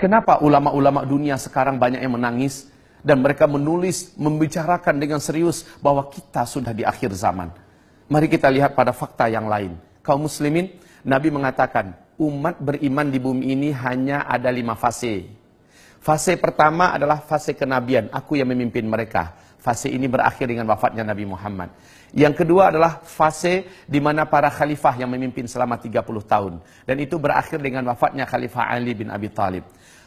Kenapa ulama-ulama dunia sekarang banyak yang menangis dan mereka menulis, membicarakan dengan serius bahwa kita sudah di akhir zaman. Mari kita lihat pada fakta yang lain. Kaum muslimin, Nabi mengatakan, umat beriman di bumi ini hanya ada lima fase. Fase pertama adalah fase kenabian, aku yang memimpin mereka. Fase ini berakhir dengan wafatnya Nabi Muhammad. Yang kedua adalah fase di mana para khalifah yang memimpin selama 30 tahun. Dan itu berakhir dengan wafatnya khalifah Ali bin Abi Talib.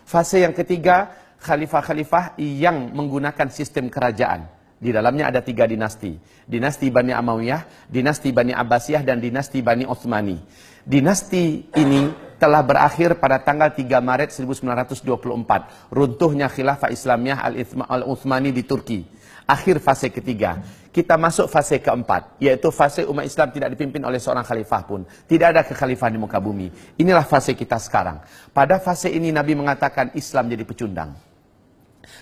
Fase yang ketiga, khalifah-khalifah yang menggunakan sistem kerajaan. Di dalamnya ada tiga dinasti. Dinasti Bani Amawiyah, dinasti Bani Abbasiyah, dan dinasti Bani Uthmani. Dinasti ini telah berakhir pada tanggal 3 Maret 1924. Runtuhnya khilafah Islamiyah Al-Uthmani di Turki. Akhir fase ketiga kita masuk fase keempat, yaitu fase umat Islam tidak dipimpin oleh seorang khalifah pun. Tidak ada kekhalifahan di muka bumi. Inilah fase kita sekarang. Pada fase ini Nabi mengatakan Islam jadi pecundang.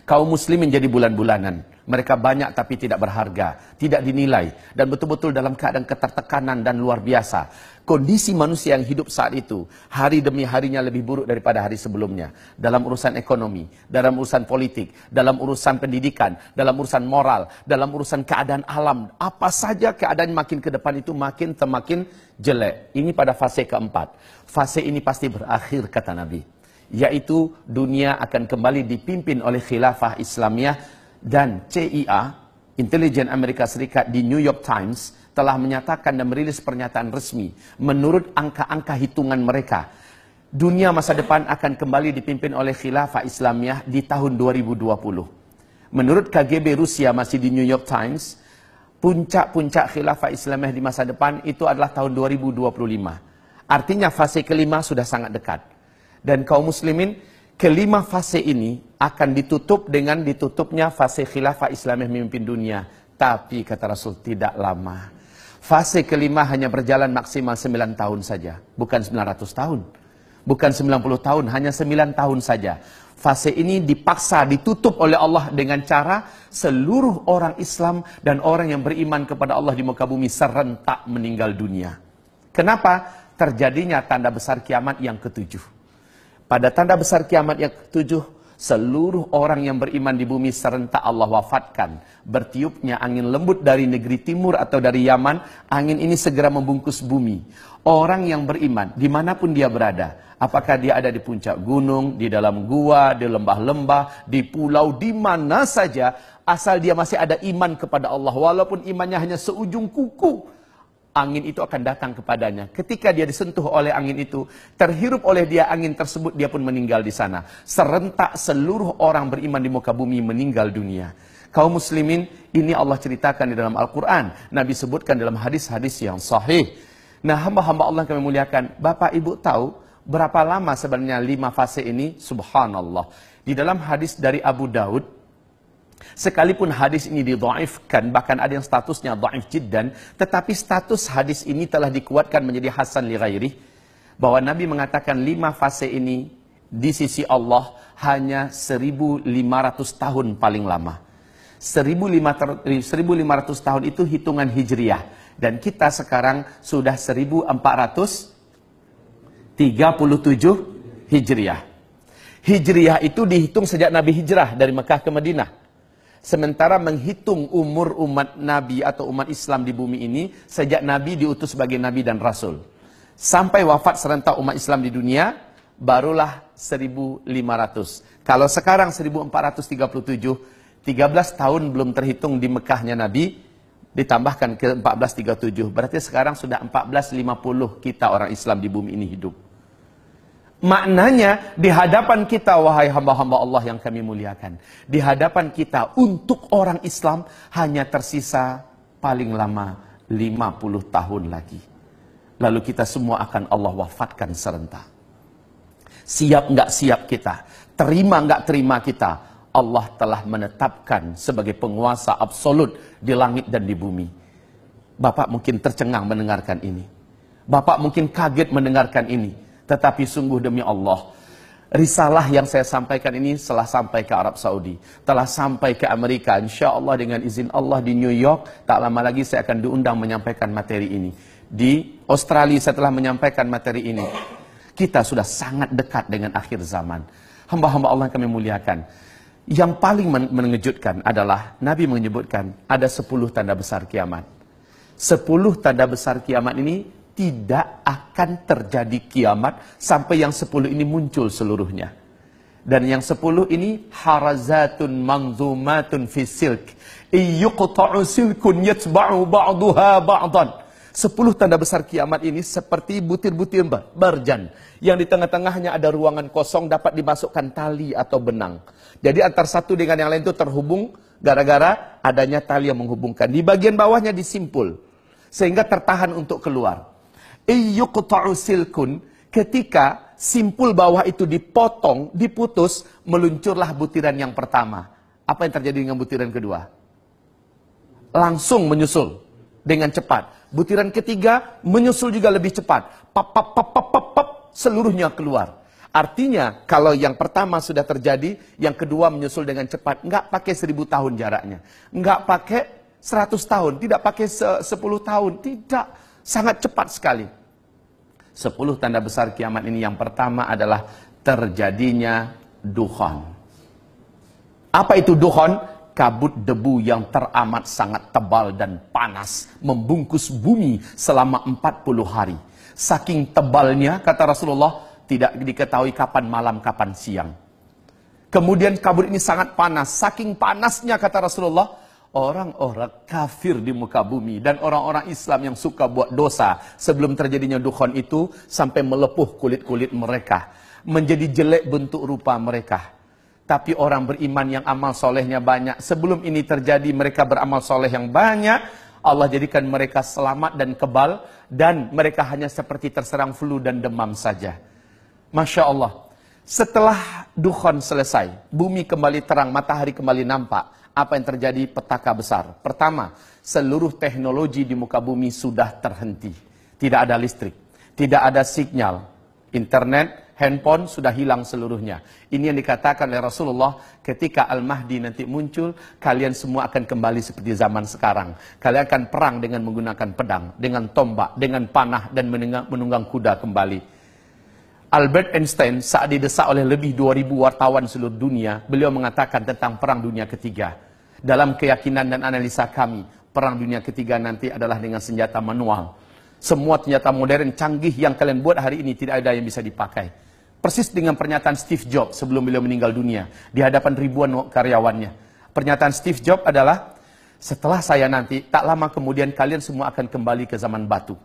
Kaum muslim menjadi bulan-bulanan. Mereka banyak tapi tidak berharga, tidak dinilai, dan betul-betul dalam keadaan ketertekanan dan luar biasa. Kondisi manusia yang hidup saat itu, hari demi harinya lebih buruk daripada hari sebelumnya. Dalam urusan ekonomi, dalam urusan politik, dalam urusan pendidikan, dalam urusan moral, dalam urusan keadaan alam. Apa saja keadaan makin ke depan itu makin semakin jelek. Ini pada fase keempat. Fase ini pasti berakhir kata Nabi. Yaitu dunia akan kembali dipimpin oleh khilafah Islamiyah dan CIA, Intelijen Amerika Serikat di New York Times telah menyatakan dan merilis pernyataan resmi menurut angka-angka hitungan mereka dunia masa depan akan kembali dipimpin oleh khilafah Islamiyah di tahun 2020. Menurut KGB Rusia masih di New York Times, puncak-puncak khilafah Islamiyah di masa depan itu adalah tahun 2025. Artinya fase kelima sudah sangat dekat. Dan kaum muslimin kelima fase ini akan ditutup dengan ditutupnya fase khilafah Islam yang memimpin dunia. Tapi kata Rasul tidak lama. Fase kelima hanya berjalan maksimal 9 tahun saja. Bukan 900 tahun. Bukan 90 tahun, hanya 9 tahun saja. Fase ini dipaksa, ditutup oleh Allah dengan cara seluruh orang Islam dan orang yang beriman kepada Allah di muka bumi serentak meninggal dunia. Kenapa? Terjadinya tanda besar kiamat yang ketujuh. Pada tanda besar kiamat yang ketujuh, seluruh orang yang beriman di bumi serentak Allah wafatkan. Bertiupnya angin lembut dari negeri timur atau dari Yaman, angin ini segera membungkus bumi. Orang yang beriman, dimanapun dia berada, apakah dia ada di puncak gunung, di dalam gua, di lembah-lembah, di pulau, di mana saja, asal dia masih ada iman kepada Allah, walaupun imannya hanya seujung kuku, angin itu akan datang kepadanya. Ketika dia disentuh oleh angin itu, terhirup oleh dia angin tersebut, dia pun meninggal di sana. Serentak seluruh orang beriman di muka bumi meninggal dunia. Kaum muslimin, ini Allah ceritakan di dalam Al-Quran. Nabi sebutkan dalam hadis-hadis yang sahih. Nah, hamba-hamba Allah kami muliakan, Bapak Ibu tahu berapa lama sebenarnya lima fase ini? Subhanallah. Di dalam hadis dari Abu Daud, Sekalipun hadis ini didoaifkan, bahkan ada yang statusnya doaif jiddan, tetapi status hadis ini telah dikuatkan menjadi hasan li ghairih, bahwa Nabi mengatakan lima fase ini di sisi Allah hanya 1500 tahun paling lama. 1500 tahun itu hitungan hijriah dan kita sekarang sudah 1437 hijriah. Hijriah itu dihitung sejak Nabi hijrah dari Mekah ke Madinah. Sementara menghitung umur umat Nabi atau umat Islam di bumi ini sejak Nabi diutus sebagai Nabi dan Rasul. Sampai wafat serentak umat Islam di dunia, barulah 1500. Kalau sekarang 1437, 13 tahun belum terhitung di Mekahnya Nabi, ditambahkan ke 1437. Berarti sekarang sudah 1450 kita orang Islam di bumi ini hidup. Maknanya di hadapan kita wahai hamba-hamba Allah yang kami muliakan. Di hadapan kita untuk orang Islam hanya tersisa paling lama 50 tahun lagi. Lalu kita semua akan Allah wafatkan serentak. Siap nggak siap kita, terima nggak terima kita, Allah telah menetapkan sebagai penguasa absolut di langit dan di bumi. Bapak mungkin tercengang mendengarkan ini. Bapak mungkin kaget mendengarkan ini. Tetapi sungguh demi Allah, risalah yang saya sampaikan ini telah sampai ke Arab Saudi, telah sampai ke Amerika. Insya Allah dengan izin Allah di New York, tak lama lagi saya akan diundang menyampaikan materi ini. Di Australia saya telah menyampaikan materi ini. Kita sudah sangat dekat dengan akhir zaman. Hamba-hamba Allah yang kami muliakan. Yang paling mengejutkan adalah Nabi menyebutkan ada 10 tanda besar kiamat. 10 tanda besar kiamat ini tidak akan terjadi kiamat sampai yang sepuluh ini muncul seluruhnya. Dan yang sepuluh ini harazatun manzumatun fisilk silk. Iyuqta'u silkun yatba'u ba'duha ba'dan. Sepuluh tanda besar kiamat ini seperti butir-butir barjan. Yang di tengah-tengahnya ada ruangan kosong dapat dimasukkan tali atau benang. Jadi antar satu dengan yang lain itu terhubung gara-gara adanya tali yang menghubungkan. Di bagian bawahnya disimpul. Sehingga tertahan untuk keluar silkun. Ketika simpul bawah itu dipotong, diputus, meluncurlah butiran yang pertama. Apa yang terjadi dengan butiran kedua? Langsung menyusul dengan cepat. Butiran ketiga menyusul juga lebih cepat. Pap, pap, pap, pap, pap, pap, seluruhnya keluar. Artinya kalau yang pertama sudah terjadi, yang kedua menyusul dengan cepat. nggak pakai seribu tahun jaraknya. nggak pakai seratus tahun, tidak pakai sepuluh tahun. Tidak. Sangat cepat sekali. Sepuluh tanda besar kiamat ini yang pertama adalah terjadinya duhon. Apa itu duhon? Kabut debu yang teramat sangat tebal dan panas membungkus bumi selama empat puluh hari. Saking tebalnya, kata Rasulullah, tidak diketahui kapan malam, kapan siang. Kemudian kabut ini sangat panas. Saking panasnya, kata Rasulullah, orang-orang kafir di muka bumi dan orang-orang Islam yang suka buat dosa sebelum terjadinya dukhon itu sampai melepuh kulit-kulit mereka menjadi jelek bentuk rupa mereka tapi orang beriman yang amal solehnya banyak sebelum ini terjadi mereka beramal soleh yang banyak Allah jadikan mereka selamat dan kebal dan mereka hanya seperti terserang flu dan demam saja Masya Allah setelah dukhon selesai bumi kembali terang matahari kembali nampak apa yang terjadi petaka besar. Pertama, seluruh teknologi di muka bumi sudah terhenti. Tidak ada listrik, tidak ada sinyal, internet, handphone sudah hilang seluruhnya. Ini yang dikatakan oleh Rasulullah ketika Al-Mahdi nanti muncul, kalian semua akan kembali seperti zaman sekarang. Kalian akan perang dengan menggunakan pedang, dengan tombak, dengan panah, dan menunggang kuda kembali. Albert Einstein saat didesak oleh lebih 2000 wartawan seluruh dunia, beliau mengatakan tentang perang dunia ketiga. Dalam keyakinan dan analisa kami, perang dunia ketiga nanti adalah dengan senjata manual. Semua senjata modern canggih yang kalian buat hari ini tidak ada yang bisa dipakai. Persis dengan pernyataan Steve Jobs sebelum beliau meninggal dunia di hadapan ribuan karyawannya. Pernyataan Steve Jobs adalah, setelah saya nanti, tak lama kemudian kalian semua akan kembali ke zaman batu.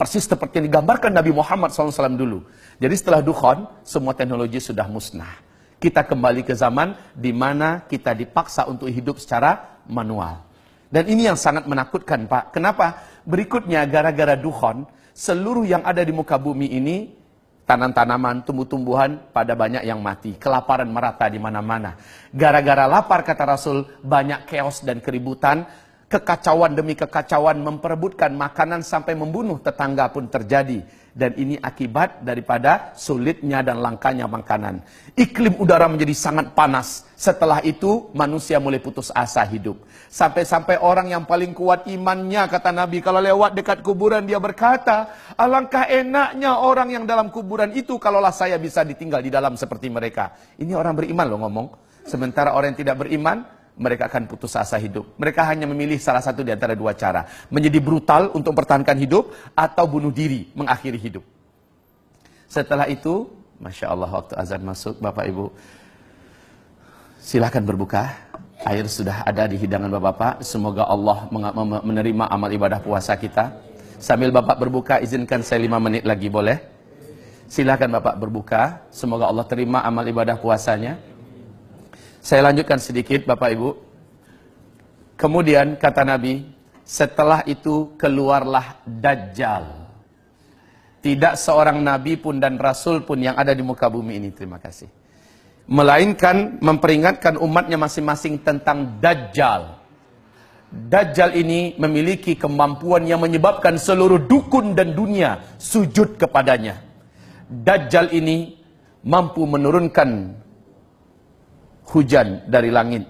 Persis seperti yang digambarkan Nabi Muhammad SAW dulu. Jadi setelah dukhon, semua teknologi sudah musnah. Kita kembali ke zaman di mana kita dipaksa untuk hidup secara manual. Dan ini yang sangat menakutkan Pak. Kenapa? Berikutnya gara-gara dukhon, seluruh yang ada di muka bumi ini tanam-tanaman, tumbuh-tumbuhan pada banyak yang mati. Kelaparan merata di mana-mana. Gara-gara lapar kata Rasul, banyak keos dan keributan Kekacauan demi kekacauan memperebutkan makanan sampai membunuh tetangga pun terjadi. Dan ini akibat daripada sulitnya dan langkanya makanan. Iklim udara menjadi sangat panas. Setelah itu manusia mulai putus asa hidup. Sampai-sampai orang yang paling kuat imannya kata Nabi. Kalau lewat dekat kuburan dia berkata. Alangkah enaknya orang yang dalam kuburan itu. Kalaulah saya bisa ditinggal di dalam seperti mereka. Ini orang beriman loh ngomong. Sementara orang yang tidak beriman mereka akan putus asa hidup. Mereka hanya memilih salah satu di antara dua cara. Menjadi brutal untuk mempertahankan hidup atau bunuh diri, mengakhiri hidup. Setelah itu, Masya Allah waktu azan masuk, Bapak Ibu, silahkan berbuka. Air sudah ada di hidangan Bapak-Bapak. Semoga Allah menerima amal ibadah puasa kita. Sambil Bapak berbuka, izinkan saya lima menit lagi boleh? Silahkan Bapak berbuka. Semoga Allah terima amal ibadah puasanya. Saya lanjutkan sedikit Bapak Ibu. Kemudian kata Nabi, setelah itu keluarlah Dajjal. Tidak seorang Nabi pun dan Rasul pun yang ada di muka bumi ini. Terima kasih. Melainkan memperingatkan umatnya masing-masing tentang Dajjal. Dajjal ini memiliki kemampuan yang menyebabkan seluruh dukun dan dunia sujud kepadanya. Dajjal ini mampu menurunkan hujan dari langit.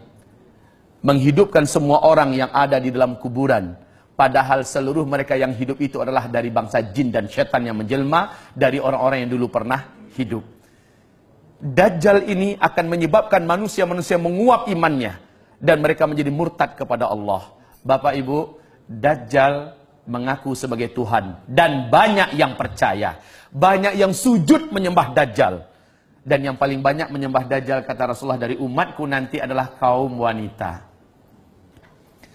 Menghidupkan semua orang yang ada di dalam kuburan. Padahal seluruh mereka yang hidup itu adalah dari bangsa jin dan setan yang menjelma dari orang-orang yang dulu pernah hidup. Dajjal ini akan menyebabkan manusia-manusia menguap imannya. Dan mereka menjadi murtad kepada Allah. Bapak Ibu, Dajjal mengaku sebagai Tuhan. Dan banyak yang percaya. Banyak yang sujud menyembah Dajjal. Dan yang paling banyak menyembah Dajjal kata Rasulullah dari umatku nanti adalah kaum wanita.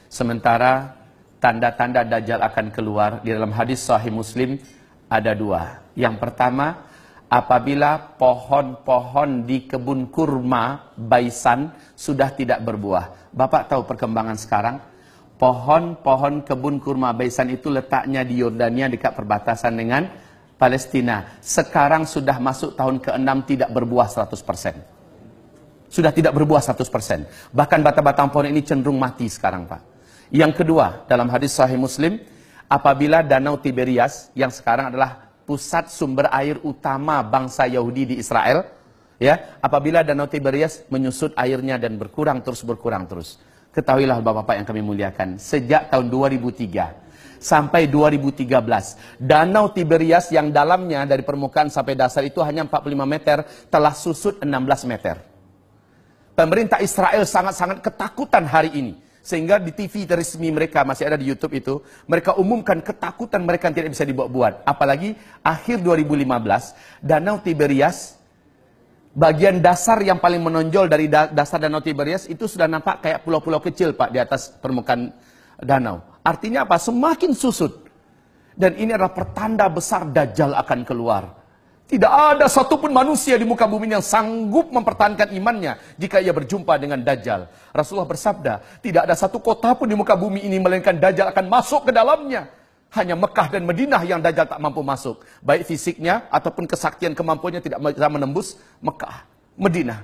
Sementara tanda-tanda Dajjal akan keluar di dalam hadis sahih Muslim ada dua. Yang pertama, apabila pohon-pohon di kebun kurma Baisan sudah tidak berbuah. Bapak tahu perkembangan sekarang? Pohon-pohon kebun kurma Baisan itu letaknya di Yordania dekat perbatasan dengan Palestina sekarang sudah masuk tahun ke-6 tidak berbuah 100%. Sudah tidak berbuah 100%. Bahkan batang-batang pohon ini cenderung mati sekarang, Pak. Yang kedua, dalam hadis sahih Muslim, apabila Danau Tiberias yang sekarang adalah pusat sumber air utama bangsa Yahudi di Israel, ya, apabila Danau Tiberias menyusut airnya dan berkurang terus berkurang terus. Ketahuilah Bapak-bapak yang kami muliakan, sejak tahun 2003 sampai 2013. Danau Tiberias yang dalamnya dari permukaan sampai dasar itu hanya 45 meter telah susut 16 meter. Pemerintah Israel sangat-sangat ketakutan hari ini. Sehingga di TV resmi mereka, masih ada di Youtube itu, mereka umumkan ketakutan mereka tidak bisa dibuat-buat. Apalagi akhir 2015, Danau Tiberias bagian dasar yang paling menonjol dari dasar Danau Tiberias itu sudah nampak kayak pulau-pulau kecil Pak di atas permukaan danau. Artinya apa? Semakin susut. Dan ini adalah pertanda besar Dajjal akan keluar. Tidak ada satupun manusia di muka bumi yang sanggup mempertahankan imannya jika ia berjumpa dengan Dajjal. Rasulullah bersabda, tidak ada satu kota pun di muka bumi ini melainkan Dajjal akan masuk ke dalamnya. Hanya Mekah dan Madinah yang Dajjal tak mampu masuk. Baik fisiknya ataupun kesaktian kemampuannya tidak bisa menembus Mekah, Madinah.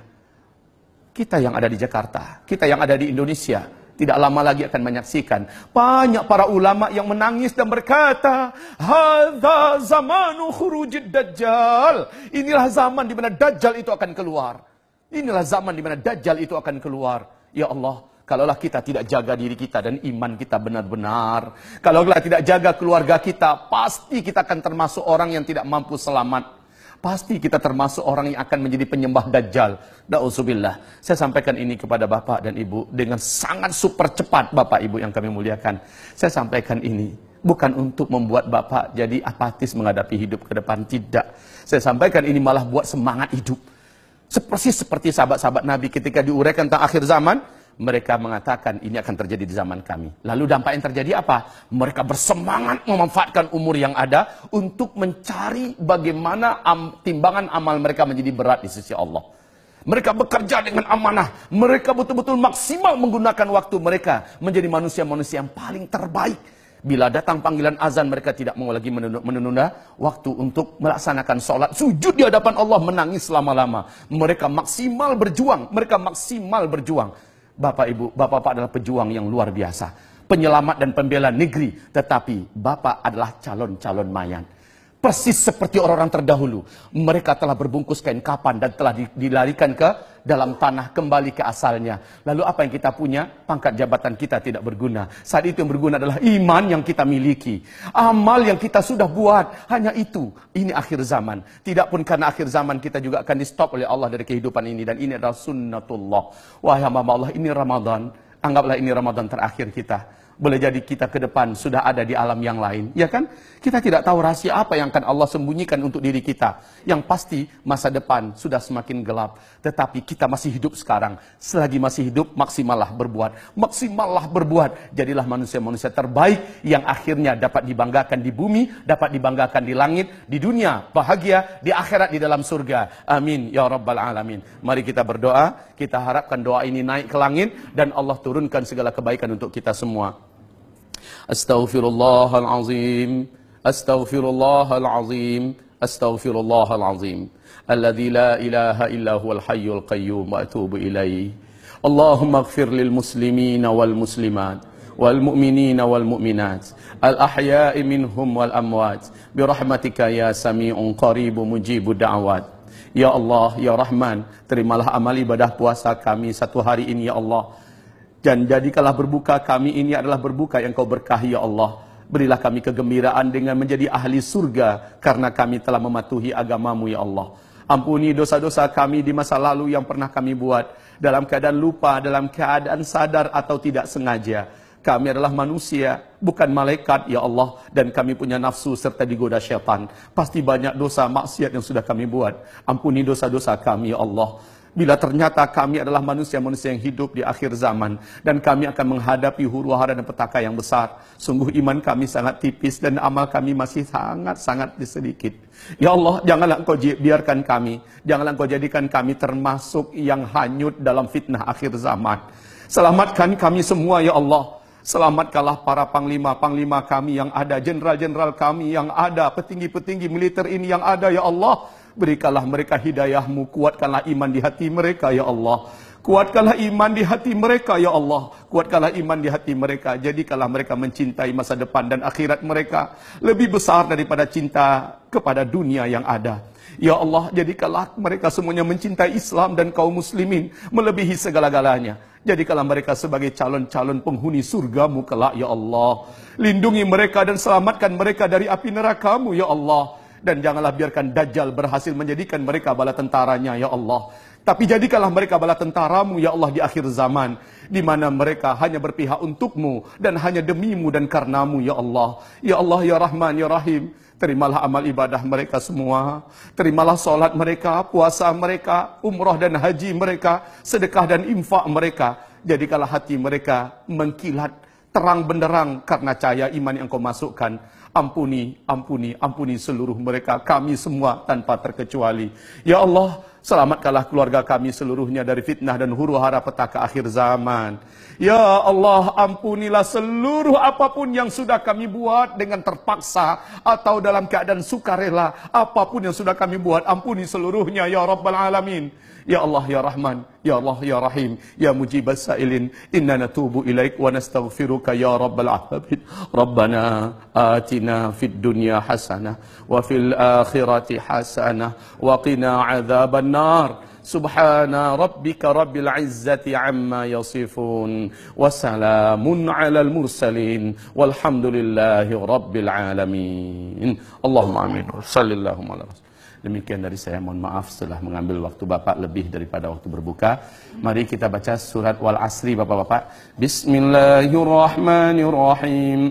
Kita yang ada di Jakarta, kita yang ada di Indonesia, tidak lama lagi akan menyaksikan banyak para ulama yang menangis dan berkata, "Hadza zamanu khurujid dajjal." Inilah zaman di mana dajjal itu akan keluar. Inilah zaman di mana dajjal itu akan keluar. Ya Allah, Kalaulah kita tidak jaga diri kita dan iman kita benar-benar. Kalaulah tidak jaga keluarga kita, pasti kita akan termasuk orang yang tidak mampu selamat pasti kita termasuk orang yang akan menjadi penyembah dajjal. Da'usubillah. Saya sampaikan ini kepada Bapak dan Ibu dengan sangat super cepat Bapak Ibu yang kami muliakan. Saya sampaikan ini bukan untuk membuat Bapak jadi apatis menghadapi hidup ke depan. Tidak. Saya sampaikan ini malah buat semangat hidup. Seperti seperti sahabat-sahabat Nabi ketika diuraikan tentang akhir zaman, mereka mengatakan ini akan terjadi di zaman kami. Lalu dampak yang terjadi apa? Mereka bersemangat memanfaatkan umur yang ada untuk mencari bagaimana am, timbangan amal mereka menjadi berat di sisi Allah. Mereka bekerja dengan amanah. Mereka betul-betul maksimal menggunakan waktu mereka menjadi manusia-manusia yang paling terbaik. Bila datang panggilan azan mereka tidak mau lagi menunda waktu untuk melaksanakan sholat. Sujud di hadapan Allah menangis lama lama Mereka maksimal berjuang. Mereka maksimal berjuang. Bapak Ibu, Bapak-Bapak adalah pejuang yang luar biasa. Penyelamat dan pembela negeri. Tetapi Bapak adalah calon-calon mayat. Persis seperti orang-orang terdahulu. Mereka telah berbungkus kain kapan dan telah dilarikan ke dalam tanah kembali ke asalnya. Lalu apa yang kita punya? Pangkat jabatan kita tidak berguna. Saat itu yang berguna adalah iman yang kita miliki. Amal yang kita sudah buat. Hanya itu. Ini akhir zaman. Tidak pun karena akhir zaman kita juga akan di stop oleh Allah dari kehidupan ini. Dan ini adalah sunnatullah. Wahai hamba Allah ini Ramadan. Anggaplah ini Ramadan terakhir kita. Boleh jadi kita ke depan sudah ada di alam yang lain, ya kan? Kita tidak tahu rahasia apa yang akan Allah sembunyikan untuk diri kita. Yang pasti masa depan sudah semakin gelap, tetapi kita masih hidup sekarang. Selagi masih hidup, maksimallah berbuat. Maksimallah berbuat. Jadilah manusia-manusia terbaik yang akhirnya dapat dibanggakan di bumi, dapat dibanggakan di langit, di dunia bahagia, di akhirat di dalam surga. Amin ya rabbal alamin. Mari kita berdoa, kita harapkan doa ini naik ke langit dan Allah turunkan segala kebaikan untuk kita semua. استغفر الله العظيم استغفر الله العظيم استغفر الله العظيم الذي لا اله الا هو الحي القيوم واتوب اليه اللهم اغفر للمسلمين والمسلمات والمؤمنين والمؤمنات الاحياء منهم والاموات برحمتك يا سميع قريب مجيب الدعوات يا الله يا رحمن ترملها عمل ibadah puasa kami satu hari ini ya Allah Dan jadikanlah berbuka kami ini adalah berbuka yang kau berkahi ya Allah. Berilah kami kegembiraan dengan menjadi ahli surga karena kami telah mematuhi agamamu ya Allah. Ampuni dosa-dosa kami di masa lalu yang pernah kami buat. Dalam keadaan lupa, dalam keadaan sadar atau tidak sengaja. Kami adalah manusia, bukan malaikat, ya Allah. Dan kami punya nafsu serta digoda syaitan. Pasti banyak dosa maksiat yang sudah kami buat. Ampuni dosa-dosa kami, ya Allah bila ternyata kami adalah manusia-manusia yang hidup di akhir zaman dan kami akan menghadapi huru hara dan petaka yang besar. Sungguh iman kami sangat tipis dan amal kami masih sangat-sangat sedikit. Ya Allah, janganlah Engkau biarkan kami, janganlah Engkau jadikan kami termasuk yang hanyut dalam fitnah akhir zaman. Selamatkan kami semua ya Allah. Selamatkanlah para panglima-panglima kami yang ada, jenderal-jenderal kami yang ada, petinggi-petinggi militer ini yang ada ya Allah. Berikanlah mereka hidayahmu, kuatkanlah iman di hati mereka ya Allah. Kuatkanlah iman di hati mereka ya Allah. Kuatkanlah iman di hati mereka. Jadikanlah mereka mencintai masa depan dan akhirat mereka lebih besar daripada cinta kepada dunia yang ada. Ya Allah, jadikanlah mereka semuanya mencintai Islam dan kaum muslimin melebihi segala-galanya. Jadikanlah mereka sebagai calon-calon penghuni surgamu kelak ya Allah. Lindungi mereka dan selamatkan mereka dari api nerakamu ya Allah. dan janganlah biarkan Dajjal berhasil menjadikan mereka bala tentaranya, Ya Allah. Tapi jadikanlah mereka bala tentaramu, Ya Allah, di akhir zaman, di mana mereka hanya berpihak untukmu dan hanya demimu dan karnamu, Ya Allah. Ya Allah, Ya Rahman, Ya Rahim, terimalah amal ibadah mereka semua. Terimalah solat mereka, puasa mereka, umrah dan haji mereka, sedekah dan infak mereka. Jadikanlah hati mereka mengkilat terang benderang karena cahaya iman yang kau masukkan. Ampuni, ampuni, ampuni seluruh mereka, kami semua tanpa terkecuali. Ya Allah, Selamatkanlah keluarga kami seluruhnya dari fitnah dan huru hara petaka akhir zaman. Ya Allah, ampunilah seluruh apapun yang sudah kami buat dengan terpaksa atau dalam keadaan sukarela. Apapun yang sudah kami buat, ampuni seluruhnya ya Rabbal Alamin. Ya Allah, ya Rahman, ya Allah, ya Rahim, ya Mujibas Sa'ilin. Inna natubu ilaik wa nastaghfiruka ya Rabbal Alamin. Rabbana atina fid dunya hasanah wa fil akhirati hasanah wa qina azaban النار سبحان ربك رب العزة عما يصفون وسلام على المرسلين والحمد لله رب العالمين اللهم آمين صلى الله alaihi wasallam Demikian dari saya mohon maaf setelah mengambil waktu Bapak lebih daripada waktu berbuka. Mari kita baca surat Wal Asri Bapak-bapak. Bismillahirrahmanirrahim.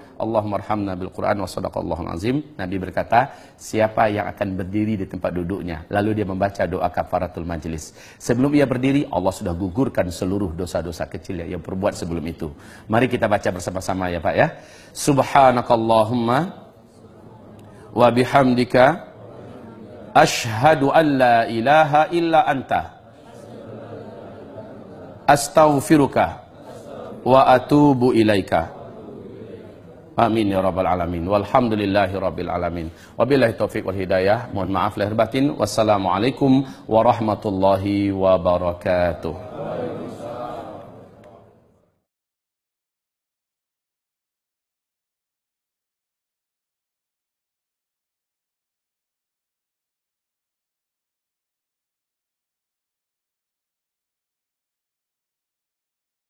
Allahumma arhamna bil Quran wa sadaqallahul azim. Nabi berkata, siapa yang akan berdiri di tempat duduknya lalu dia membaca doa kafaratul majlis. Sebelum ia berdiri, Allah sudah gugurkan seluruh dosa-dosa kecil yang ia perbuat sebelum itu. Mari kita baca bersama-sama ya Pak ya. Subhanakallahumma wa bihamdika Ashhadu an la ilaha illa anta Astaghfiruka Wa atubu ilaika Amin ya rabbal alamin. Walhamdulillahi rabbil alamin. Wabillahi taufik wal hidayah. Mohon maaf lahir batin. Wassalamualaikum warahmatullahi wabarakatuh.